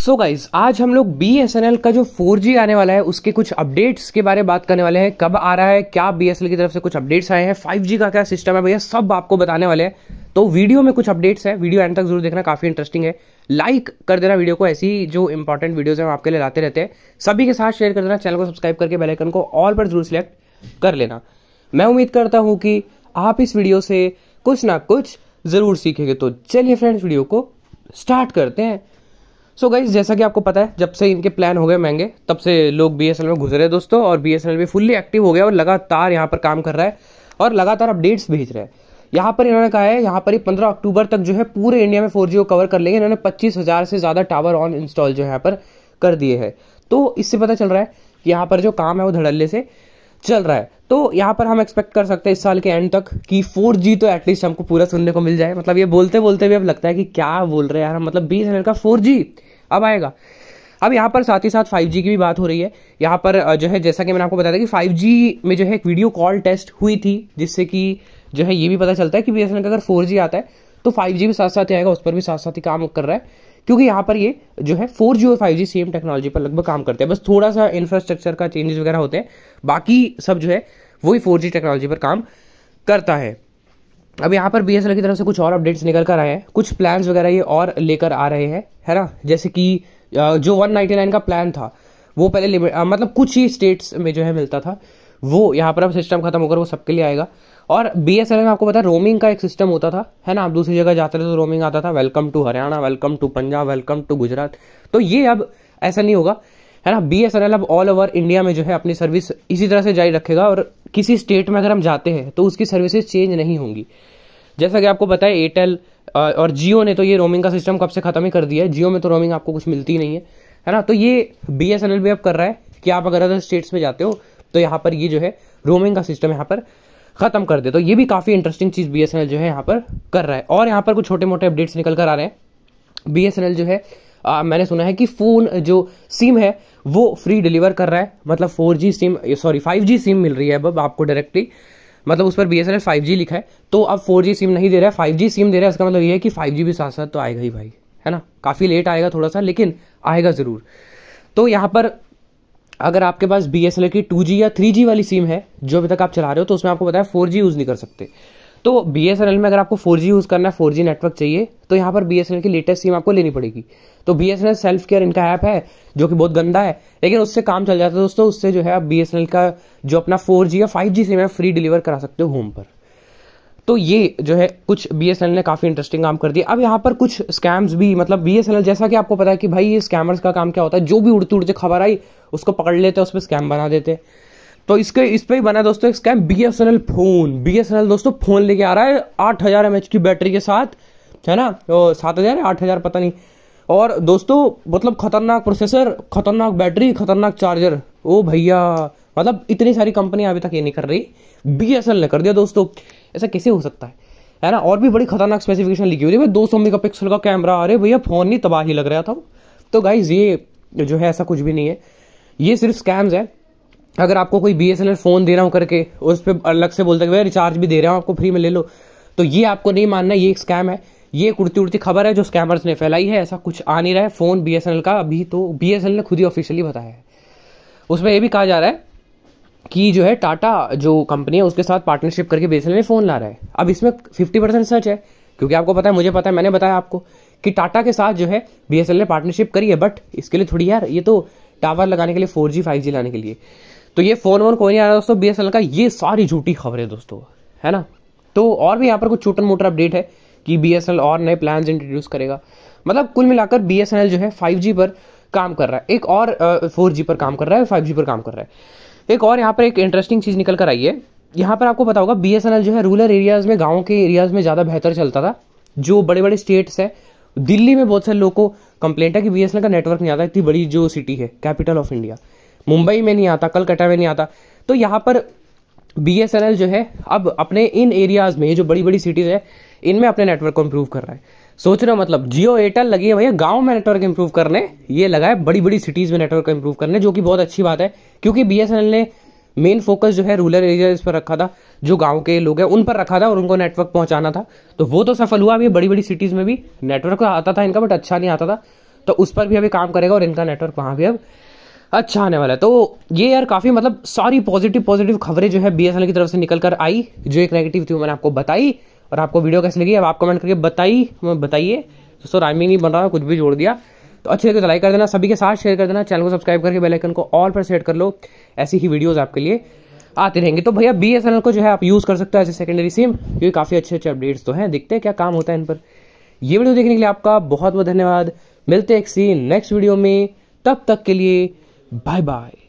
सो so guys आज हम लोग बी एस एन एल का जो 4G आने वाला है उसके कुछ अपडेट्स के बारे में बात करने वाले हैं कब आ रहा है क्या बी एस एल की तरफ से कुछ अपडेट्स आए हैं 5G का क्या सिस्टम है भैया सब आपको बताने वाले हैं तो वीडियो में कुछ अपडेट्स है वीडियो एंड तक जरूर देखना काफ़ी इंटरेस्टिंग है लाइक कर देना वीडियो को ऐसी जो इंपॉर्टेंट वीडियोज हैं हम आपके लिए लाते रहते हैं सभी के साथ शेयर कर देना चैनल को सब्सक्राइब करके बेलाइकन को ऑल पर जरूर सिलेक्ट कर लेना मैं उम्मीद करता हूँ कि आप इस वीडियो से कुछ ना कुछ ज़रूर सीखेंगे तो चलिए फ्रेंड्स वीडियो को स्टार्ट करते हैं सो so गाइज जैसा कि आपको पता है जब से इनके प्लान हो गए महंगे तब से लोग बी में घुस रहे दोस्तों और बी भी फुल्ली एक्टिव हो गया और लगातार यहाँ पर काम कर रहा है और लगातार अपडेट्स भेज रहे हैं यहाँ पर इन्होंने कहा है यहाँ पर ही पंद्रह अक्टूबर तक जो है पूरे इंडिया में फोर को कवर कर लेंगे इन्होंने पच्चीस से ज़्यादा टावर ऑन इंस्टॉल जो है यहाँ पर कर दिए हैं तो इससे पता चल रहा है कि यहाँ पर जो काम है वो धड़ल्ले से चल रहा है तो यहाँ पर हम एक्सपेक्ट कर सकते हैं इस साल के एंड तक कि फोर जी तो एटलीस्ट हमको पूरा सुनने को मिल जाए मतलब ये बोलते बोलते भी अब लगता है कि क्या बोल रहे हैं यार मतलब बीस का फोर जी अब आएगा अब यहाँ पर साथ ही साथ 5G की भी बात हो रही है यहाँ पर जो है जैसा कि मैंने आपको बताया था कि 5G में जो है एक वीडियो कॉल टेस्ट हुई थी जिससे कि जो है ये भी पता चलता है कि बी अगर फोर आता है तो फाइव भी साथ साथ ही आएगा उस पर भी साथ साथ ही काम कर रहा है क्योंकि यहाँ पर ये जो है फोर और फाइव सेम टेक्नोलॉजी पर लगभग काम करते हैं बस थोड़ा सा इंफ्रास्ट्रक्चर का चेंजेस वगैरह होते हैं बाकी सब जो है वही फोर टेक्नोलॉजी पर काम करता है अब यहाँ पर बी की तरफ से कुछ और अपडेट्स निकल कर आए हैं कुछ प्लान्स वगैरह ये और लेकर आ रहे हैं है ना जैसे कि जो 199 का प्लान था वो पहले लिमिट मतलब कुछ ही स्टेट्स में जो है मिलता था वो यहाँ पर अब सिस्टम खत्म होकर वो सबके लिए आएगा और बी एस में आपको पता है रोमिंग का एक सिस्टम होता था है ना आप दूसरी जगह जाते थे तो रोमिंग आता था welcome to Haryana welcome to Punjab welcome to Gujarat तो ये अब ऐसा नहीं होगा है ना बी एस अब ऑल ओवर इंडिया में जो है अपनी सर्विस इसी तरह से जारी रखेगा और किसी स्टेट में अगर हम जाते हैं तो उसकी सर्विसेज चेंज नहीं होंगी जैसा कि आपको बताया एयरटेल और जियो ने तो ये रोमिंग का सिस्टम कब से खत्म ही कर दिया है जियो में तो रोमिंग आपको कुछ मिलती नहीं है है ना तो ये बी एस एन एल भी अब कर रहा है कि आप अगर अदर स्टेट्स में जाते हो तो यहाँ पर ये जो है रोमिंग का सिस्टम यहाँ पर ख़त्म कर दे तो ये भी काफ़ी इंटरेस्टिंग चीज़ बी एस एन एल जो है यहाँ पर कर रहा है और यहाँ पर कुछ छोटे मोटे अपडेट्स निकल कर आ रहे हैं बी एस एन एल जो है आ, मैंने सुना है कि फ़ोन जो सिम है वो फ्री डिलीवर कर रहा है मतलब four G SIM sorry five G SIM मिल रही है अब आपको डायरेक्टली मतलब उस पर B S N L five G लिखा है तो अब फोर जी सिम नहीं दे रहा है फाइव जी सिम दे रहा है इसका मतलब ये है कि फाइव जी भी साथ साथ तो आएगा ही भाई है ना काफ़ी लेट आएगा थोड़ा सा लेकिन आएगा ज़रूर तो यहाँ पर अगर आपके पास बी एस एन एल की टू जी या थ्री जी वाली सिम है जो अभी तक आप चला रहे हो तो उसमें आपको बताया फोर जी यूज़ नहीं कर सकते तो बी में अगर आपको फोर यूज़ करना है फोर नेटवर्क चाहिए तो यहाँ पर बी की लेटेस्ट सिम आपको लेनी पड़ेगी तो बी सेल्फ केयर इनका ऐप है जो कि बहुत गंदा है लेकिन उससे काम चल जाता है दोस्तों उससे जो है आप बी का जो अपना फोर या फाइव सिम है फ्री डिलीवर करा सकते हो होम पर तो ये जो है कुछ बी ने काफ़ी इंटरेस्टिंग काम कर दिया अब यहाँ पर कुछ स्कैम्स भी मतलब बी जैसा कि आपको पता है कि भाई ये स्कैमर्स का काम क्या होता है जो भी उड़ती उड़ते खबर आई उसको पकड़ लेते हैं उस पर स्कैम बना देते हैं तो इसके इस पर ही बना दोस्तों एक scam B S N L phone B S N L दोस्तों फोन लेके आ रहा है आठ हज़ार एम एच की बैटरी के साथ है ना सात हज़ार आठ हज़ार पता नहीं और दोस्तों मतलब खतरनाक प्रोसेसर खतरनाक बैटरी खतरनाक चार्जर ओ भैया मतलब इतनी सारी कंपनी अभी तक ये नहीं कर रही बी एस एन एल ने कर दिया दोस्तों ऐसा कैसे हो सकता है है ना और भी बड़ी खतरनाक स्पेसिफिकेशन लिखी हुई थी भाई दो सौ मेगा पिक्सल का कैमरा आ है भैया फ़ोन नहीं ही लग रहा था तो गाइज ये जो है ऐसा कुछ भी नहीं है ये सिर्फ स्कैम्स है अगर आपको कोई B S N L phone दे रहा हूँ करके उस पर अलग से बोलता है भैया रिचार्ज भी दे रहा हूँ आपको फ्री में ले लो तो ये आपको नहीं मानना ये एक स्कैम है ये कुर्ती उड़ती खबर है जो स्कैमर्स ने फैलाई है ऐसा कुछ आ नहीं रहा है phone B S N L का अभी तो बी एस एल ने खुद ही ऑफिशियली बताया है उसमें यह भी कहा जा रहा है कि जो है टाटा जो कंपनी है उसके साथ पार्टनरशिप करके बी ने फ़ोन ला रहा है अब इसमें फिफ्टी परसेंट सच है क्योंकि आपको पता है मुझे पता है मैंने बताया आपको कि टाटा के साथ जो है बी एस एल ने पार्टनरशिप करी है बट इसके लिए थोड़ी यार ये तो टावर लगाने के लिए फोर जी फाइव जी लाने के लिए तो ये फ़ोन वोन कोई नहीं आ रहा दोस्तों बी का ये सारी झूठी खबरें दोस्तों है ना तो और भी यहाँ पर कुछ छोटा मोटा अपडेट है कि बी और नए प्लान इंट्रोड्यूस करेगा मतलब कुल मिलाकर बी जो है फाइव पर काम कर रहा है एक और फोर पर काम कर रहा है फाइव पर काम कर रहा है एक और यहाँ पर एक इंटरेस्टिंग चीज़ निकल कर आई है यहाँ पर आपको पता होगा बी जो है रूरल एरियाज़ में गाँव के एरियाज़ में ज़्यादा बेहतर चलता था जो बड़े बड़े स्टेट्स है दिल्ली में बहुत सारे लोगों को कंप्लेंट है कि बी का नेटवर्क नहीं आता इतनी बड़ी जो सिटी है कैपिटल ऑफ इंडिया मुंबई में नहीं आता कलकत्ता में नहीं आता तो यहाँ पर बी जो है अब अपने इन एरियाज़ में जो बड़ी बड़ी सिटीज़ है इनमें अपने नेटवर्क को इम्प्रूव कर रहा है सोच रहे हो मतलब जियो एयरटेल लगी है भैया गांव में नेटवर्क इंप्रूव करने ये लगा है बड़ी बड़ी सिटीज़ में नेटवर्क इंप्रूव करने जो कि बहुत अच्छी बात है क्योंकि बी ने मेन फोकस जो है रूरल एरियाज पर रखा था जो गांव के लोग हैं उन पर रखा था और उनको नेटवर्क पहुंचाना था तो वो तो सफल हुआ अभी बड़ी बड़ी सिटीज़ में भी नेटवर्क आता था इनका बट अच्छा नहीं आता था तो उस पर भी अभी काम करेगा और इनका नेटवर्क वहां भी अब अच्छा आने वाला है तो ये यार काफ़ी मतलब सारी पॉजिटिव पॉजिटिव खबरें जो है बी की तरफ से निकल कर आई जो एक नेगेटिव थी मैंने आपको बताई और आपको वीडियो कैसी लगी अब आप कमेंट करके बताई बताइए दोस्तों राइमिंग नहीं बन रहा कुछ भी जोड़ दिया तो अच्छे लगे तो लाइक कर देना सभी के साथ शेयर कर देना चैनल को सब्सक्राइब करके बेल आइकन को ऑल पर सेट कर लो ऐसी ही वीडियोस आपके लिए आते रहेंगे तो भैया बी को जो है आप यूज़ कर सकते हो एज ए सेकेंडरी सिम क्योंकि काफ़ी अच्छे अच्छे अपडेट्स तो हैं देखते हैं क्या काम होता है इन पर ये वीडियो देखने के लिए आपका बहुत बहुत धन्यवाद मिलते हैं एक सी नेक्स्ट वीडियो में तब तक के लिए Bye bye.